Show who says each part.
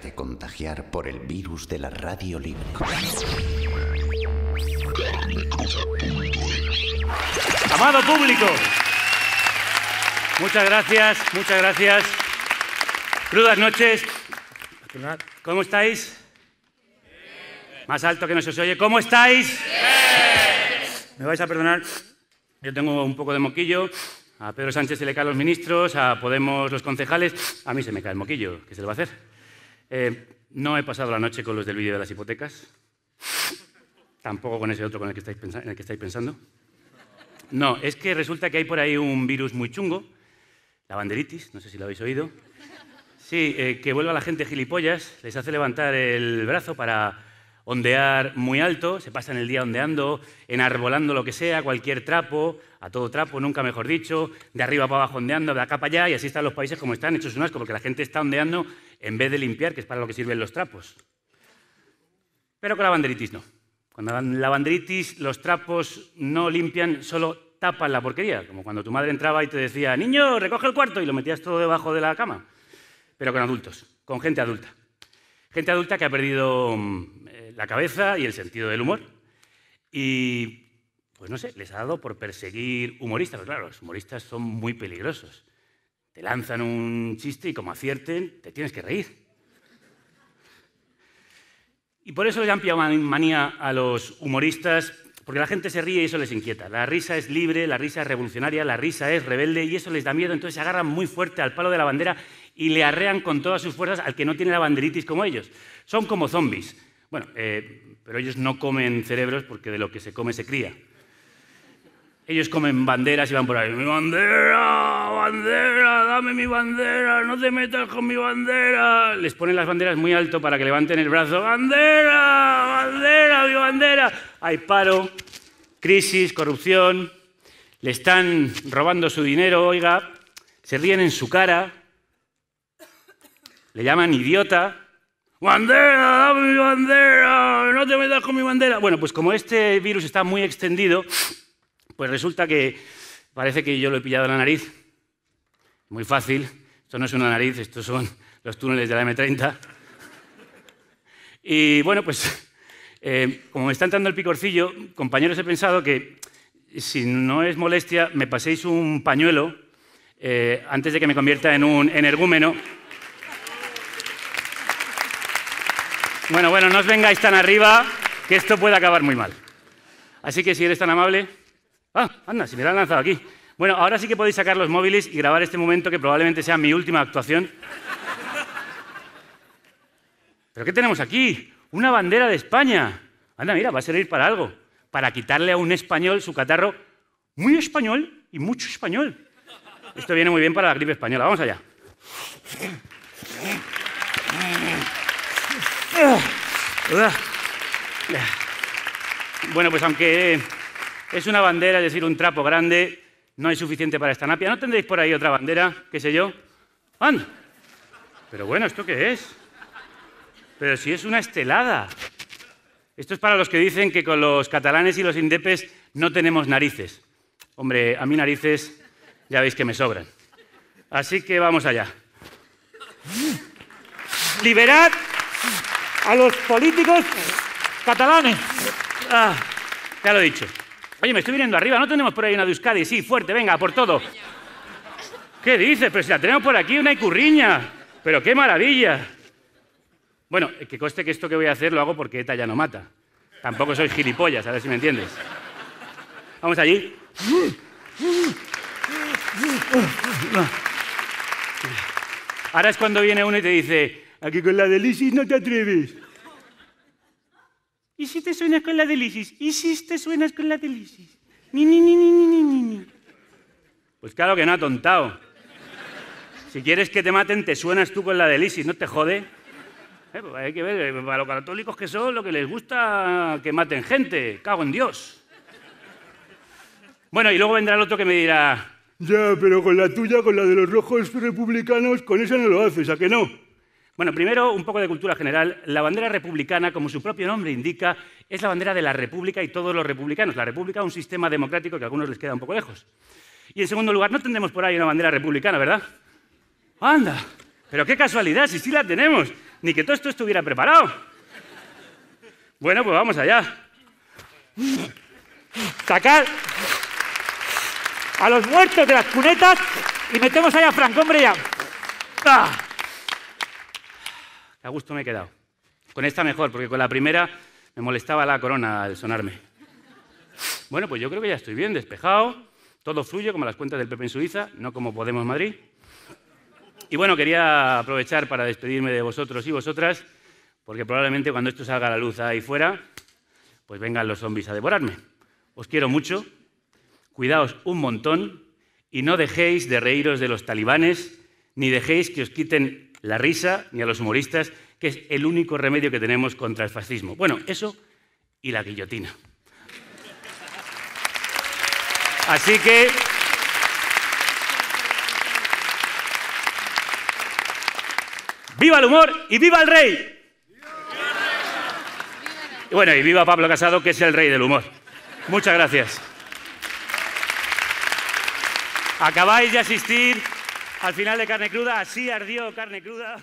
Speaker 1: de contagiar por el virus de la radio libre. Amado público, muchas gracias, muchas gracias. Crudas noches. ¿Cómo estáis? Más alto que no se os oye. ¿Cómo estáis? Me vais a perdonar, yo tengo un poco de moquillo. A Pedro Sánchez se le caen los ministros, a Podemos los concejales. A mí se me cae el moquillo. ¿Qué se le va a hacer? Eh, no he pasado la noche con los del vídeo de las hipotecas. Tampoco con ese otro con el que en el que estáis pensando. No, es que resulta que hay por ahí un virus muy chungo, la banderitis, no sé si lo habéis oído. Sí, eh, que vuelve a la gente gilipollas, les hace levantar el brazo para ondear muy alto, se pasan el día ondeando, enarbolando lo que sea, cualquier trapo, a todo trapo, nunca mejor dicho, de arriba para abajo ondeando, de acá para allá, y así están los países como están, hechos un asco, porque la gente está ondeando en vez de limpiar, que es para lo que sirven los trapos. Pero con la banderitis no. Cuando la banderitis, los trapos no limpian, solo tapan la porquería, como cuando tu madre entraba y te decía, niño, recoge el cuarto, y lo metías todo debajo de la cama, pero con adultos, con gente adulta. Gente adulta que ha perdido mm, eh, la cabeza y el sentido del humor. Y, pues no sé, les ha dado por perseguir humoristas, pero claro, los humoristas son muy peligrosos. Te lanzan un chiste y como acierten, te tienes que reír. Y por eso le han pillado manía a los humoristas, porque la gente se ríe y eso les inquieta. La risa es libre, la risa es revolucionaria, la risa es rebelde y eso les da miedo, entonces se agarran muy fuerte al palo de la bandera y le arrean con todas sus fuerzas al que no tiene la banderitis como ellos. Son como zombies. Bueno, eh, pero ellos no comen cerebros porque de lo que se come se cría. Ellos comen banderas y van por ahí. ¡Mi bandera! ¡Bandera! ¡Dame mi bandera! ¡No te metas con mi bandera! Les ponen las banderas muy alto para que levanten el brazo. ¡Bandera! ¡Bandera! ¡Mi bandera! Hay paro, crisis, corrupción. Le están robando su dinero, oiga. Se ríen en su cara. Le llaman idiota. ¡Bandera! ¡Dame mi bandera! ¡No te metas con mi bandera! Bueno, pues como este virus está muy extendido pues resulta que parece que yo lo he pillado en la nariz. Muy fácil. Esto no es una nariz, estos son los túneles de la M30. Y bueno, pues eh, como me está entrando el picorcillo, compañeros, he pensado que si no es molestia, me paséis un pañuelo eh, antes de que me convierta en un energúmeno. Bueno, bueno, no os vengáis tan arriba, que esto puede acabar muy mal. Así que si eres tan amable... Ah, anda, si me la han lanzado aquí. Bueno, ahora sí que podéis sacar los móviles y grabar este momento que probablemente sea mi última actuación. ¿Pero qué tenemos aquí? Una bandera de España. Anda, mira, va a servir para algo. Para quitarle a un español su catarro muy español y mucho español. Esto viene muy bien para la gripe española. Vamos allá. Ah. Bueno, pues aunque es una bandera, es decir, un trapo grande. No hay suficiente para esta napia. ¿No tendréis por ahí otra bandera? ¿Qué sé yo? ¡Anda! Pero bueno, ¿esto qué es? Pero si es una estelada. Esto es para los que dicen que con los catalanes y los indepes no tenemos narices. Hombre, a mí narices ya veis que me sobran. Así que vamos allá. Liberad a los políticos catalanes. Ah, ya lo he dicho. Oye, me estoy viniendo arriba, ¿no tenemos por ahí una de Euskadi? Sí, fuerte, venga, por todo. ¿Qué dices? Pero si la tenemos por aquí, una icurriña. Pero qué maravilla. Bueno, que coste que esto que voy a hacer lo hago porque ETA ya no mata. Tampoco soy gilipollas, a ver si me entiendes. Vamos allí. Ahora es cuando viene uno y te dice, aquí con la delisis no te atreves si te suenas con la ¿Y si te suenas con la delisis, Ni, ni, ni, ni, ni, ni, ni. Pues claro que no, ha tontao. Si quieres que te maten, te suenas tú con la delisis, no te jode. Eh, pues hay que ver, eh, para los católicos que son, lo que les gusta que maten gente. Cago en Dios. Bueno, y luego vendrá el otro que me dirá, ya, pero con la tuya, con la de los rojos republicanos, con esa no lo haces, ¿a que no? Bueno, primero un poco de cultura general. La bandera republicana, como su propio nombre indica, es la bandera de la República y todos los republicanos. La República es un sistema democrático que a algunos les queda un poco lejos. Y en segundo lugar, no tendremos por ahí una bandera republicana, ¿verdad? Anda, pero qué casualidad, si sí la tenemos, ni que todo esto estuviera preparado. Bueno, pues vamos allá. Sacar a los muertos de las cunetas y metemos allá a Francombre ya. ¡Ah! A gusto me he quedado. Con esta mejor, porque con la primera me molestaba la corona de sonarme. Bueno, pues yo creo que ya estoy bien, despejado, todo fluye como las cuentas del Pepe en Suiza, no como Podemos Madrid. Y bueno, quería aprovechar para despedirme de vosotros y vosotras, porque probablemente cuando esto salga a la luz ahí fuera, pues vengan los zombies a devorarme. Os quiero mucho, cuidaos un montón y no dejéis de reíros de los talibanes, ni dejéis que os quiten la risa ni a los humoristas, que es el único remedio que tenemos contra el fascismo. Bueno, eso y la guillotina. Así que... ¡Viva el humor y viva el rey! bueno, y viva Pablo Casado, que es el rey del humor. Muchas gracias. Acabáis de asistir al final de Carne Cruda, así ardió Carne Cruda.